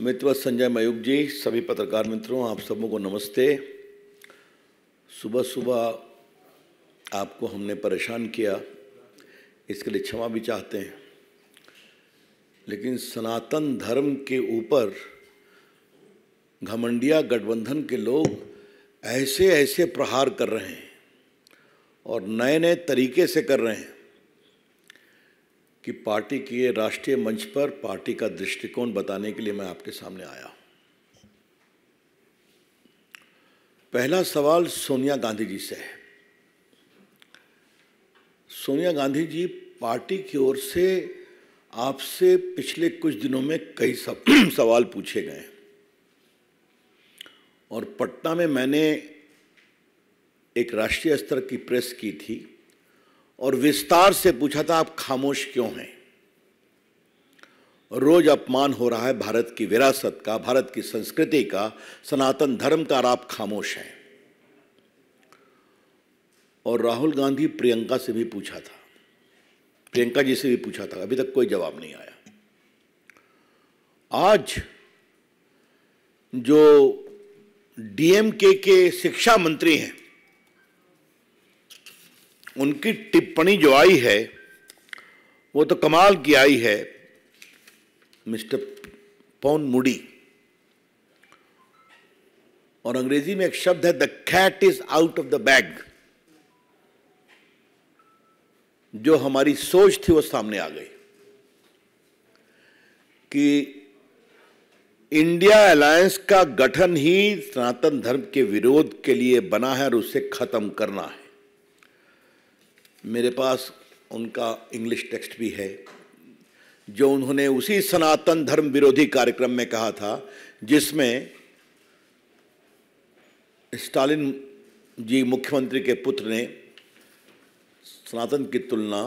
मित्रवत संजय मयूख जी सभी पत्रकार मित्रों आप सबों को नमस्ते सुबह सुबह आपको हमने परेशान किया इसके लिए क्षमा भी चाहते हैं लेकिन सनातन धर्म के ऊपर घमंडिया गठबंधन के लोग ऐसे ऐसे प्रहार कर रहे हैं और नए नए तरीके से कर रहे हैं कि पार्टी के राष्ट्रीय मंच पर पार्टी का दृष्टिकोण बताने के लिए मैं आपके सामने आया पहला सवाल सोनिया गांधी जी से है सोनिया गांधी जी पार्टी की ओर से आपसे पिछले कुछ दिनों में कई सवाल पूछे गए और पटना में मैंने एक राष्ट्रीय स्तर की प्रेस की थी और विस्तार से पूछा था आप खामोश क्यों हैं रोज अपमान हो रहा है भारत की विरासत का भारत की संस्कृति का सनातन धर्म का और आप खामोश हैं और राहुल गांधी प्रियंका से भी पूछा था प्रियंका जी से भी पूछा था अभी तक कोई जवाब नहीं आया आज जो डीएमके के शिक्षा मंत्री हैं उनकी टिप्पणी जो आई है वो तो कमाल की आई है मिस्टर पौन मुडी और अंग्रेजी में एक शब्द है the cat is out of the bag जो हमारी सोच थी वो सामने आ गई कि इंडिया अलायंस का गठन ही सनातन धर्म के विरोध के लिए बना है और उसे खत्म करना है मेरे पास उनका इंग्लिश टेक्स्ट भी है जो उन्होंने उसी सनातन धर्म विरोधी कार्यक्रम में कहा था जिसमें स्टालिन जी मुख्यमंत्री के पुत्र ने सनातन की तुलना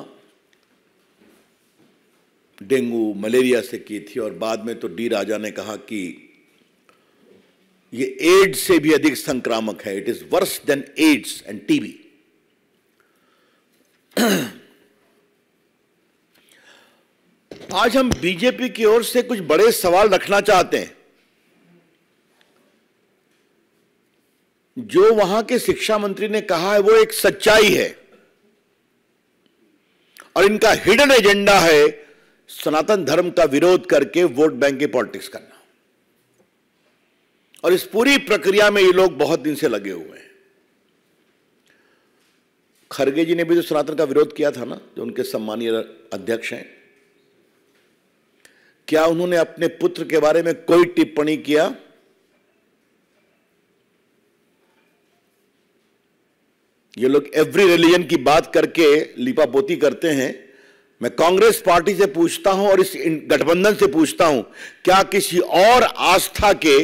डेंगू मलेरिया से की थी और बाद में तो डी राजा ने कहा कि ये एड्स से भी अधिक संक्रामक है it is worse than AIDS and TB आज हम बीजेपी की ओर से कुछ बड़े सवाल रखना चाहते हैं जो वहां के शिक्षा मंत्री ने कहा है वो एक सच्चाई है और इनका हिडन एजेंडा है सनातन धर्म का विरोध करके वोट बैंक की पॉलिटिक्स करना और इस पूरी प्रक्रिया में ये लोग बहुत दिन से लगे हुए हैं खरगे जी ने भी तो सनातन का विरोध किया था ना जो उनके सम्मानीय अध्यक्ष हैं क्या उन्होंने अपने पुत्र के बारे में कोई टिप्पणी किया ये लोग एवरी रिलीजन की बात करके लिपापोती करते हैं मैं कांग्रेस पार्टी से पूछता हूं और इस गठबंधन से पूछता हूं क्या किसी और आस्था के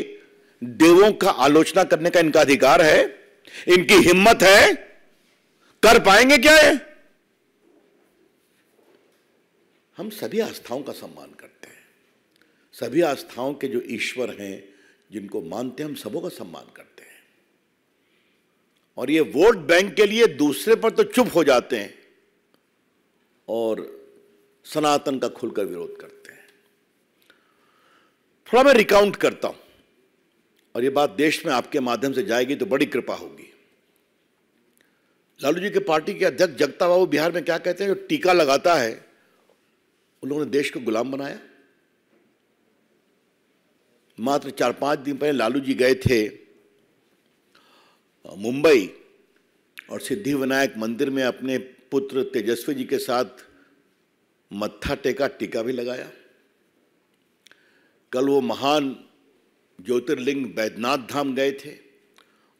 देवों का आलोचना करने का इनका अधिकार है इनकी हिम्मत है कर पाएंगे क्या है हम सभी आस्थाओं का सम्मान करते हैं सभी आस्थाओं के जो ईश्वर हैं जिनको मानते हैं हम सबों का सम्मान करते हैं और ये वोट बैंक के लिए दूसरे पर तो चुप हो जाते हैं और सनातन का खुलकर विरोध करते हैं थोड़ा मैं रिकाउंट करता हूं और ये बात देश में आपके माध्यम से जाएगी तो बड़ी कृपा होगी लालू जी के पार्टी के अध्यक्ष जगता बाबू बिहार में क्या कहते हैं जो टीका लगाता है उन लोगों ने देश को गुलाम बनाया मात्र चार पांच दिन पहले लालू जी गए थे मुंबई और सिद्धिविनायक मंदिर में अपने पुत्र तेजस्वी जी के साथ मत्था टेका टीका भी लगाया कल वो महान ज्योतिर्लिंग बैद्यनाथ धाम गए थे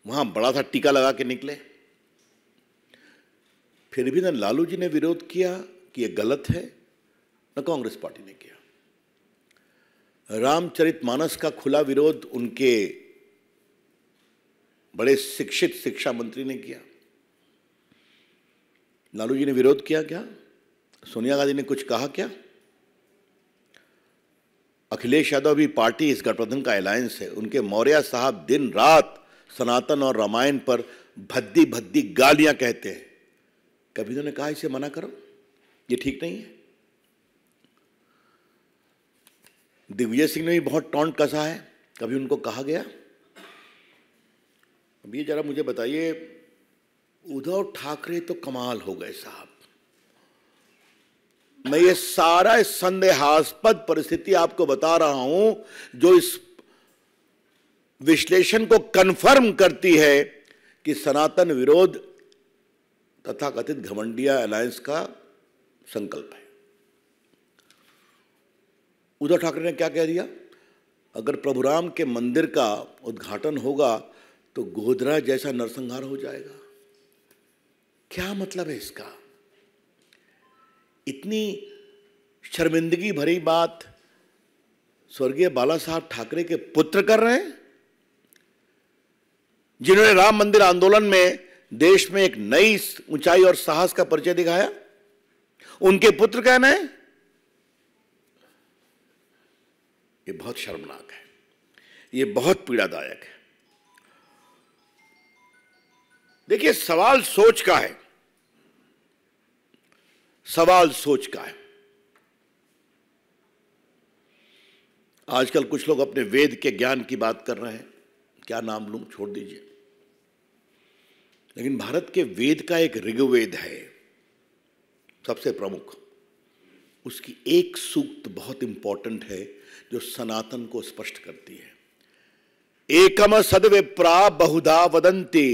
वहाँ बड़ा सा टीका लगा के निकले फिर भी ना लालू जी ने विरोध किया कि यह गलत है न कांग्रेस पार्टी ने किया रामचरितमानस का खुला विरोध उनके बड़े शिक्षित शिक्षा मंत्री ने किया लालू जी ने विरोध किया क्या सोनिया गांधी ने कुछ कहा क्या अखिलेश यादव भी पार्टी इस गठबंधन का अलायंस है उनके मौर्य साहब दिन रात सनातन और रामायण पर भद्दी भद्दी गालियां कहते हैं कभी तो उन्होंने कहा इसे मना करो ये ठीक नहीं है दिग्विजय सिंह ने भी बहुत टॉन्ट कसा है कभी उनको कहा गया अब ये जरा मुझे बताइए उद्धव ठाकरे तो कमाल हो गए साहब मैं ये सारा संदेहास्पद परिस्थिति आपको बता रहा हूं जो इस विश्लेषण को कंफर्म करती है कि सनातन विरोध तथाकथित घमंडिया अलायंस का संकल्प है उद्धव ठाकरे ने क्या कह दिया अगर प्रभुराम के मंदिर का उद्घाटन होगा तो गोधरा जैसा नरसंहार हो जाएगा क्या मतलब है इसका इतनी शर्मिंदगी भरी बात स्वर्गीय बाला साहब ठाकरे के पुत्र कर रहे हैं जिन्होंने राम मंदिर आंदोलन में देश में एक नई ऊंचाई और साहस का परिचय दिखाया उनके पुत्र कहना है ये बहुत शर्मनाक है ये बहुत पीड़ादायक है देखिए सवाल सोच का है सवाल सोच का है आजकल कुछ लोग अपने वेद के ज्ञान की बात कर रहे हैं क्या नाम लूं छोड़ दीजिए लेकिन भारत के वेद का एक ऋग्वेद है सबसे प्रमुख उसकी एक सूक्त बहुत इंपॉर्टेंट है जो सनातन को स्पष्ट करती है एकम सदविप्रा बहुधा वदंती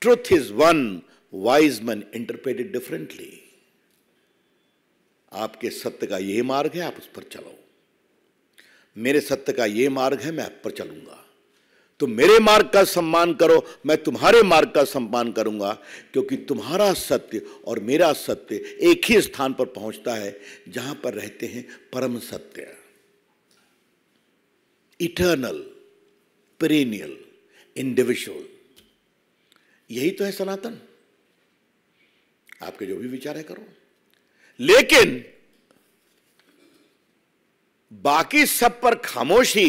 truth is one wise man interpreted differently आपके सत्य का यह मार्ग है आप उस पर चलो मेरे सत्य का यह मार्ग है मैं आप पर चलूंगा तो मेरे मार्ग का सम्मान करो मैं तुम्हारे मार्ग का सम्मान करूंगा क्योंकि तुम्हारा सत्य और मेरा सत्य एक ही स्थान पर पहुंचता है जहां पर रहते हैं परम सत्य इटर्नल प्रेनियल इंडिविजुअल यही तो है सनातन आपके जो भी विचार है करो लेकिन बाकी सब पर खामोशी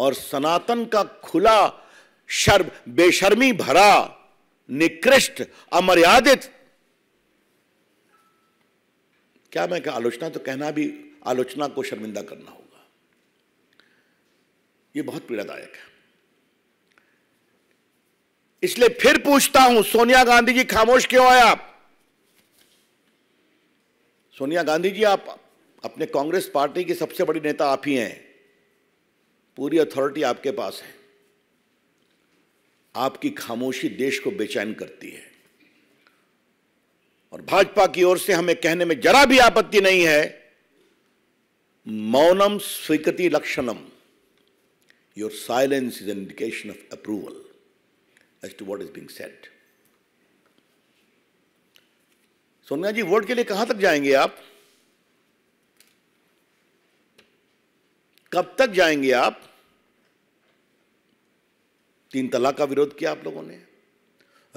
और सनातन का खुला शर्म बेशर्मी भरा निकृष्ट अमर्यादित क्या मैं क्या आलोचना तो कहना भी आलोचना को शर्मिंदा करना होगा यह बहुत पीड़ादायक है इसलिए फिर पूछता हूं सोनिया गांधी जी खामोश क्यों आए आप सोनिया गांधी जी आप अपने कांग्रेस पार्टी की सबसे बड़ी नेता आप ही हैं पूरी अथॉरिटी आपके पास है आपकी खामोशी देश को बेचैन करती है और भाजपा की ओर से हमें कहने में जरा भी आपत्ति नहीं है मौनम स्वीकृति लक्षणम your silence is an indication of approval as to what is being set Sonia ji vote के लिए कहां तक जाएंगे आप कब तक जाएंगे आप तीन तलाक का विरोध किया आप लोगों ने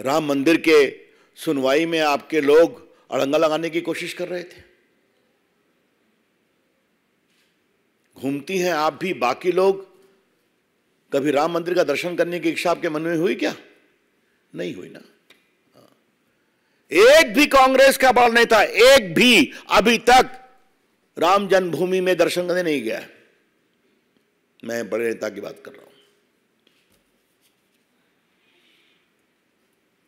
राम मंदिर के सुनवाई में आपके लोग अड़ंगा लगाने की कोशिश कर रहे थे घूमती हैं आप भी बाकी लोग कभी राम मंदिर का दर्शन करने की इच्छा आपके मन में हुई क्या नहीं हुई ना एक भी कांग्रेस का बड़ा नेता एक भी अभी तक राम जन्मभूमि में दर्शन करने नहीं गया है मैं बड़े नेता की बात कर रहा हूं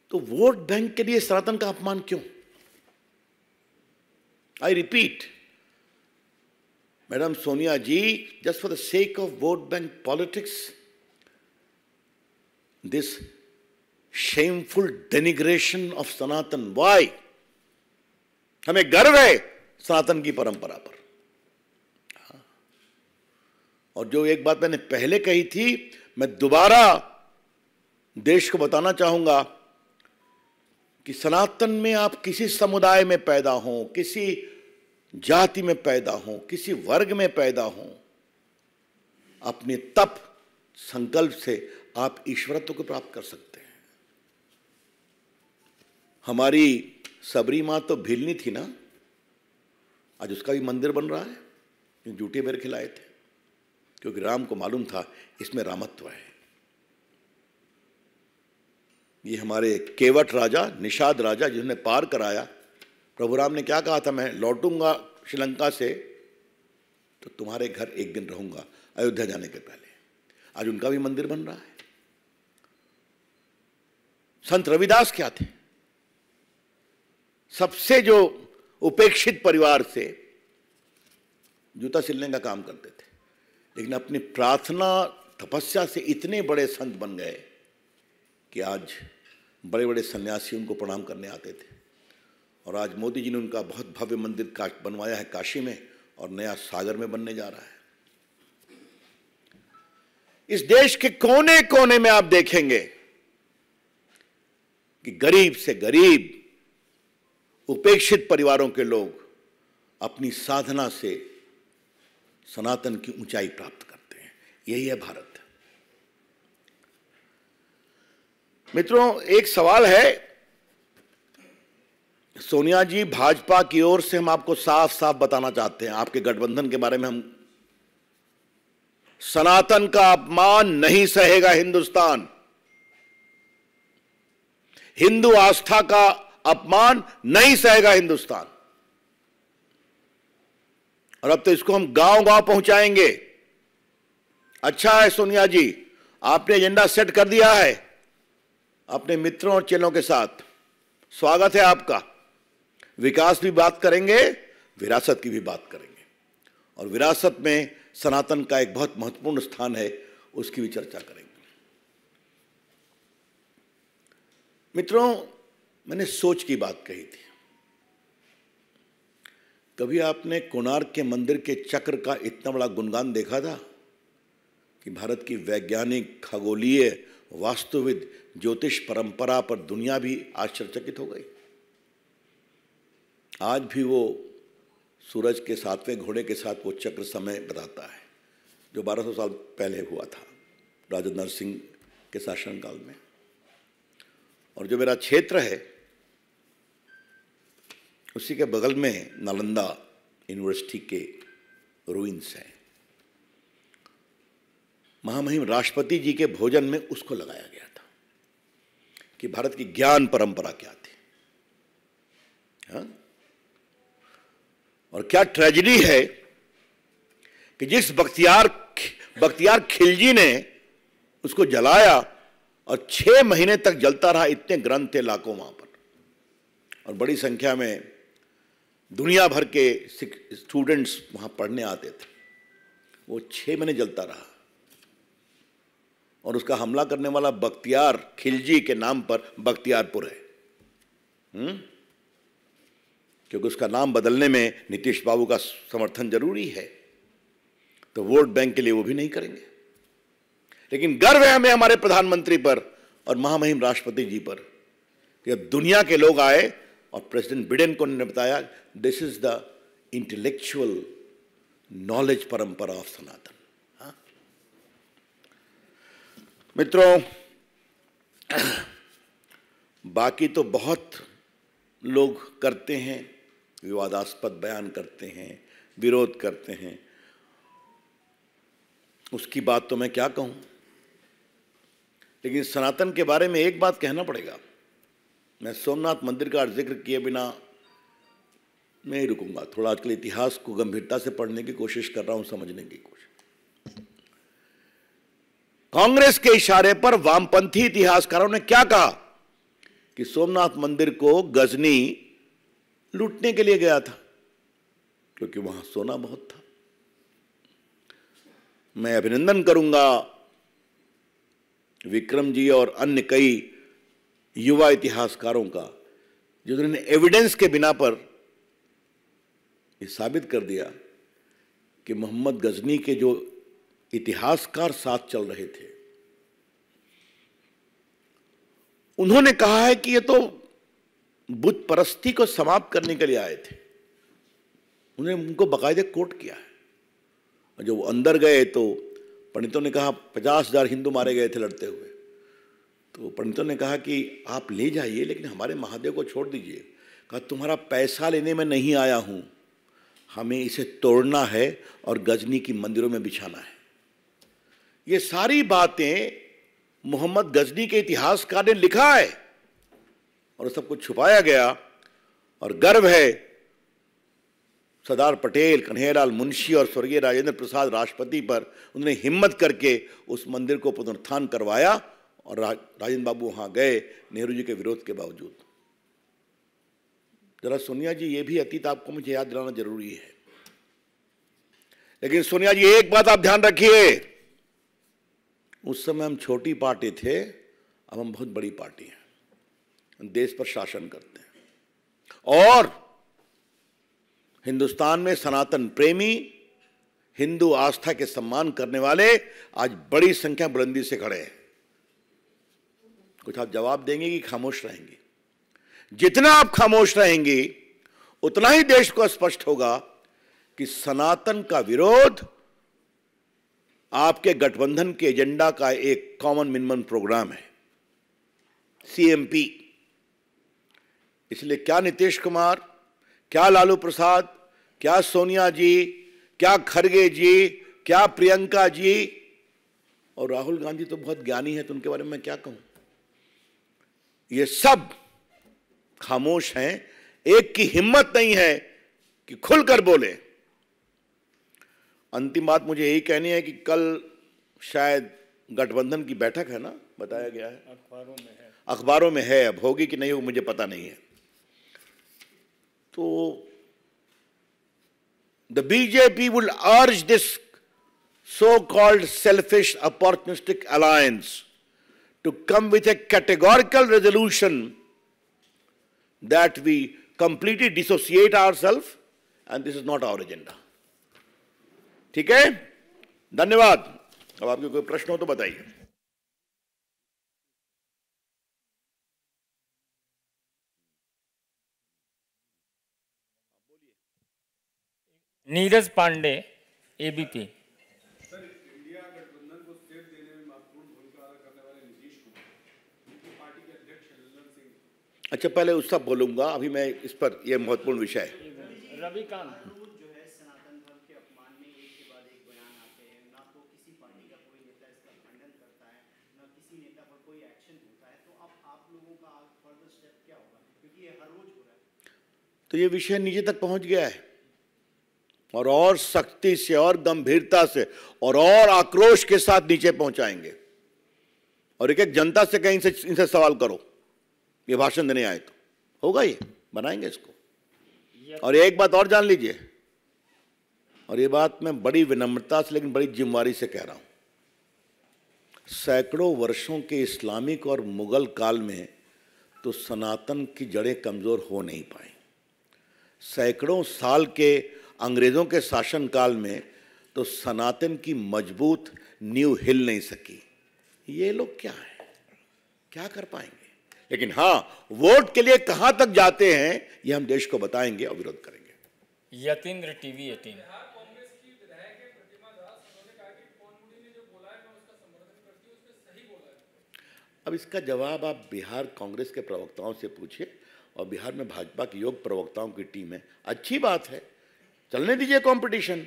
तो वोट बैंक के लिए सनातन का अपमान क्यों I repeat madam Sonia ji just for the sake of vote bank politics this shameful denigration of Sanatan why हमें गर्व है सनातन की परंपरा पर और जो एक बात मैंने पहले कही थी मैं दोबारा देश को बताना चाहूंगा कि सनातन में आप किसी समुदाय में पैदा हों किसी जाति में पैदा हों किसी वर्ग में पैदा हों अपने तप संकल्प से आप ईश्वरत्व को प्राप्त कर सकते हैं हमारी सबरी माँ तो भिलनी थी ना आज उसका भी मंदिर बन रहा है जूटे मेरे खिलाए थे क्योंकि राम को मालूम था इसमें रामत्व है ये हमारे केवट राजा निषाद राजा जिन्होंने पार कराया प्रभु राम ने क्या कहा था मैं लौटूंगा श्रीलंका से तो तुम्हारे घर एक दिन रहूंगा अयोध्या जाने के पहले आज उनका भी मंदिर बन रहा है संत रविदास क्या थे सबसे जो उपेक्षित परिवार से जूता सिलने का काम करते थे लेकिन अपनी प्रार्थना तपस्या से इतने बड़े संत बन गए कि आज बड़े बड़े सन्यासी उनको प्रणाम करने आते थे और आज मोदी जी ने उनका बहुत भव्य मंदिर का बनवाया है काशी में और नया सागर में बनने जा रहा है इस देश के कोने कोने में आप देखेंगे कि गरीब से गरीब उपेक्षित परिवारों के लोग अपनी साधना से सनातन की ऊंचाई प्राप्त करते हैं यही है भारत मित्रों एक सवाल है सोनिया जी भाजपा की ओर से हम आपको साफ साफ बताना चाहते हैं आपके गठबंधन के बारे में हम सनातन का अपमान नहीं सहेगा हिंदुस्तान हिंदू आस्था का अपमान नहीं सहेगा हिंदुस्तान और अब तो इसको हम गांव गांव पहुंचाएंगे अच्छा है सोनिया जी आपने एजेंडा सेट कर दिया है अपने मित्रों और चेलों के साथ स्वागत है आपका विकास भी बात करेंगे विरासत की भी बात करेंगे और विरासत में सनातन का एक बहुत महत्वपूर्ण स्थान है उसकी भी चर्चा करेंगे मित्रों मैंने सोच की बात कही थी कभी आपने कोणार्क के मंदिर के चक्र का इतना बड़ा गुणगान देखा था कि भारत की वैज्ञानिक खगोलीय वास्तुविद ज्योतिष परंपरा पर दुनिया भी आश्चर्यचकित हो गई आज भी वो सूरज के सातवें घोड़े के साथ वो चक्र समय बताता है जो 1200 साल पहले हुआ था राजा नरसिंह के शासनकाल में और जो मेरा क्षेत्र है उसी के बगल में नालंदा यूनिवर्सिटी के रूइंस हैं महामहिम राष्ट्रपति जी के भोजन में उसको लगाया गया था कि भारत की ज्ञान परंपरा क्या थी हा? और क्या ट्रेजिडी है कि जिस बख्तियार बख्तियार खिलजी ने उसको जलाया और छह महीने तक जलता रहा इतने ग्रंथ थे लाखों वहां पर और बड़ी संख्या में दुनिया भर के स्टूडेंट्स वहां पढ़ने आते थे वो छह महीने जलता रहा और उसका हमला करने वाला बख्तियार खिलजी के नाम पर बख्तियारपुर है हुँ? हम्म? क्योंकि उसका नाम बदलने में नीतीश बाबू का समर्थन जरूरी है तो वोट बैंक के लिए वो भी नहीं करेंगे लेकिन गर्व है हमें हमारे प्रधानमंत्री पर और महामहिम राष्ट्रपति जी पर कि दुनिया के लोग आए और प्रेसिडेंट बिडेन को उन्होंने बताया this is the intellectual knowledge parampara of Sanatan मित्रों बाकी तो बहुत लोग करते हैं विवादास्पद बयान करते हैं विरोध करते हैं उसकी बात तो मैं क्या कहूं लेकिन सनातन के बारे में एक बात कहना पड़ेगा मैं सोमनाथ मंदिर का जिक्र किए बिना नहीं रुकूंगा थोड़ा आजकल इतिहास को गंभीरता से पढ़ने की कोशिश कर रहा हूं समझने की कोशिश कांग्रेस के इशारे पर वामपंथी इतिहासकारों ने क्या कहा कि सोमनाथ मंदिर को गजनी लूटने के लिए गया था क्योंकि वहां सोना बहुत था मैं अभिनंदन करूंगा विक्रम जी और अन्य कई युवा इतिहासकारों का जो जिन्होंने एविडेंस के बिना पर ये साबित कर दिया कि मोहम्मद गजनी के जो इतिहासकार साथ चल रहे थे उन्होंने कहा है कि ये तो बुद्ध परस्ती को समाप्त करने के लिए आए थे उन्होंने उनको बाकायदे कोर्ट किया है और जब वो अंदर गए तो पंडितों ने कहा पचास हजार हिंदू मारे गए थे लड़ते हुए तो पंडितों ने कहा कि आप ले जाइए लेकिन हमारे महादेव को छोड़ दीजिए कहा तुम्हारा पैसा लेने में नहीं आया हूँ हमें इसे तोड़ना है और गजनी की मंदिरों में बिछाना है ये सारी बातें मोहम्मद गजनी के इतिहासकार ने लिखा है और सब कुछ छुपाया गया और गर्व है सरदार पटेल कन्हैयालाल मुंशी और स्वर्गीय राजेंद्र प्रसाद राष्ट्रपति पर उन्होंने हिम्मत करके उस मंदिर को पुनरुत्थान करवाया और रा, राजेंद्र बाबू वहाँ गए नेहरू जी के विरोध के बावजूद जरा सोनिया जी ये भी अतीत आपको मुझे याद दिलाना जरूरी है लेकिन सोनिया जी एक बात आप ध्यान रखिए उस समय हम छोटी पार्टी थे अब हम बहुत बड़ी पार्टी हैं देश पर शासन करते हैं और हिंदुस्तान में सनातन प्रेमी हिंदू आस्था के सम्मान करने वाले आज बड़ी संख्या बुलंदी से खड़े हैं कुछ आप जवाब देंगे कि खामोश रहेंगे जितना आप खामोश रहेंगे उतना ही देश को स्पष्ट होगा कि सनातन का विरोध आपके गठबंधन के एजेंडा का एक कॉमन मिनिमम प्रोग्राम है सीएमपी इसलिए क्या नीतीश कुमार क्या लालू प्रसाद क्या सोनिया जी क्या खरगे जी क्या प्रियंका जी और राहुल गांधी तो बहुत ज्ञानी है तो उनके बारे में मैं क्या कहूं ये सब खामोश हैं एक की हिम्मत नहीं है कि खुलकर बोले अंतिम बात मुझे यही कहनी है कि कल शायद गठबंधन की बैठक है ना बताया गया है अखबारों में है अखबारों में है अब होगी कि नहीं होगी मुझे पता नहीं है तो the BJP would urge this so called selfish opportunistic alliance to come with a categorical resolution that we completely dissociate ourselves and this is not our agenda. ठीक है धन्यवाद अब आपके कोई प्रश्न हो तो बताइए नीरज पांडे एबीपी अच्छा पहले उस सब बोलूंगा अभी मैं इस पर यह महत्वपूर्ण विषय है तो ये विषय नीचे तक पहुंच गया है और और सख्ती से और गंभीरता से और और आक्रोश के साथ नीचे पहुंचाएंगे और एक एक जनता से कहीं से इनसे सवाल करो ये भाषण देने आए तो होगा ये बनाएंगे इसको और एक बात और जान लीजिए और ये बात मैं बड़ी विनम्रता से लेकिन बड़ी जिम्मेवारी से कह रहा हूं सैकड़ों वर्षों के इस्लामिक और मुग़ल काल में तो सनातन की जड़ें कमज़ोर हो नहीं पाई सैकड़ों साल के अंग्रेज़ों के शासन काल में तो सनातन की मजबूत नींव हिल नहीं सकी ये लोग क्या है क्या कर पाएंगे लेकिन हाँ वोट के लिए कहां तक जाते हैं ये हम देश को बताएंगे और विरोध करेंगे यतिन्द्र टीवी यतीन अब इसका जवाब आप बिहार कांग्रेस के प्रवक्ताओं से पूछिए और बिहार में भाजपा की योग प्रवक्ताओं की टीम है अच्छी बात है चलने दीजिए कंपटीशन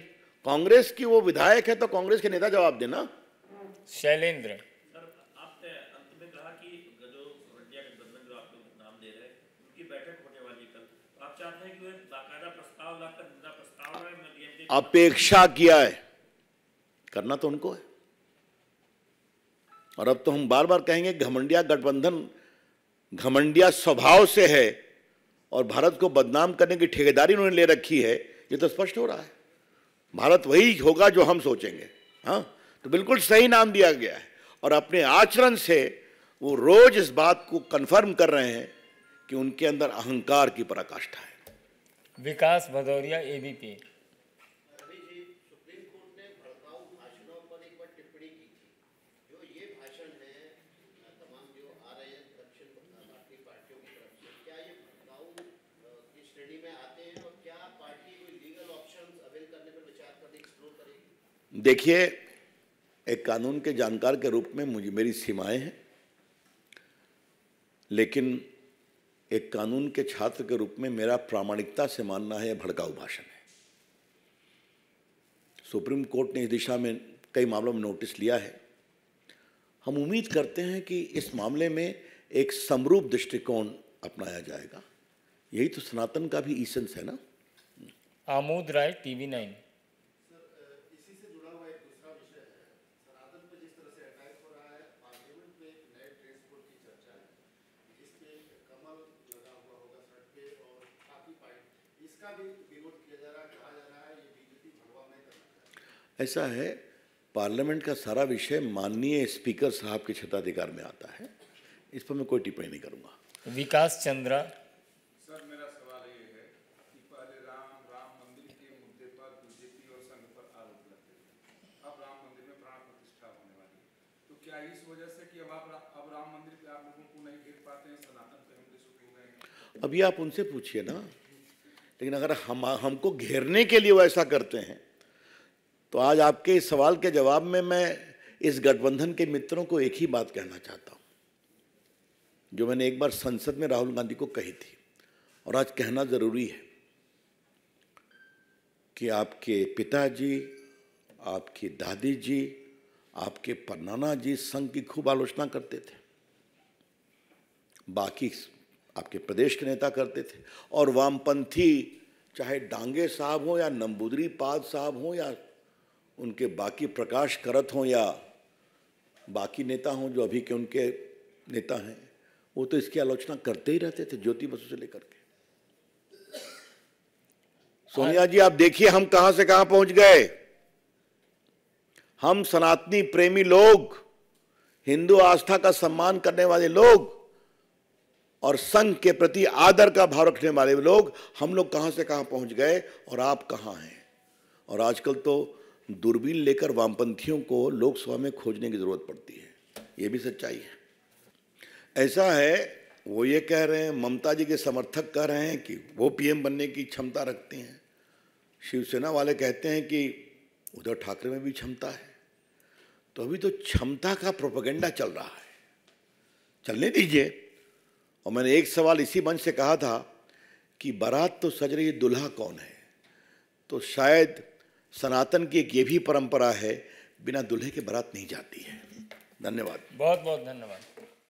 कांग्रेस की वो विधायक है तो कांग्रेस के नेता जवाब देना शैलेंद्र अपेक्षा किया है करना तो उनको है और अब तो हम बार बार कहेंगे घमंडिया गठबंधन घमंडिया स्वभाव से है और भारत को बदनाम करने की ठेकेदारी उन्होंने ले रखी है ये तो स्पष्ट हो रहा है भारत वही होगा जो हम सोचेंगे हाँ तो बिल्कुल सही नाम दिया गया है और अपने आचरण से वो रोज इस बात को कन्फर्म कर रहे हैं कि उनके अंदर अहंकार की पराकाष्ठा है विकास भदौरिया एबीपी देखिए एक कानून के जानकार के रूप में मुझे मेरी सीमाएं हैं लेकिन एक कानून के छात्र के रूप में मेरा प्रामाणिकता से मानना है यह भड़काऊ भाषण है सुप्रीम कोर्ट ने इस दिशा में कई मामलों में नोटिस लिया है हम उम्मीद करते हैं कि इस मामले में एक समरूप दृष्टिकोण अपनाया जाएगा यही तो सनातन का भी ईसेंस है ना आमोद राय टीवी नाइन ऐसा है पार्लियामेंट का सारा विषय माननीय स्पीकर साहब के क्षेत्राधिकार में आता है इस पर मैं कोई टिप्पणी नहीं करूंगा विकास चंद्रा अभी आप उनसे पूछिए ना लेकिन अगर हम हमको घेरने के लिए वो ऐसा करते हैं तो आज आपके इस सवाल के जवाब में मैं इस गठबंधन के मित्रों को एक ही बात कहना चाहता हूं जो मैंने एक बार संसद में राहुल गांधी को कही थी और आज कहना ज़रूरी है कि आपके पिताजी आपकी दादी जी आपके पन्नाना जी संघ की खूब आलोचना करते थे बाकी आपके प्रदेश के नेता करते थे और वामपंथी चाहे डांगे साहब हों या नंबुदरी पाद साहब हों या उनके बाकी प्रकाश करत हों या बाकी नेता हों जो अभी के उनके नेता हैं वो तो इसकी आलोचना करते ही रहते थे ज्योति बसु से लेकर के सोनिया जी आप देखिए हम कहां से कहां पहुंच गए हम सनातनी प्रेमी लोग हिंदू आस्था का सम्मान करने वाले लोग और संघ के प्रति आदर का भाव रखने वाले लोग हम लोग कहां से कहां पहुंच गए और आप कहां हैं और आजकल तो दूरबीन लेकर वामपंथियों को लोकसभा में खोजने की ज़रूरत पड़ती है ये भी सच्चाई है ऐसा है वो ये कह रहे हैं ममता जी के समर्थक कह रहे हैं कि वो पीएम बनने की क्षमता रखते हैं शिवसेना वाले कहते हैं कि उद्धव ठाकरे में भी क्षमता है तो अभी तो क्षमता का प्रोपेगेंडा चल रहा है चलने दीजिए और मैंने एक सवाल इसी मंच से कहा था कि बारात तो सज रही दुल्हा कौन है तो शायद सनातन की एक ये भी परंपरा है बिना दूल्हे के बारात नहीं जाती है धन्यवाद बहुत बहुत धन्यवाद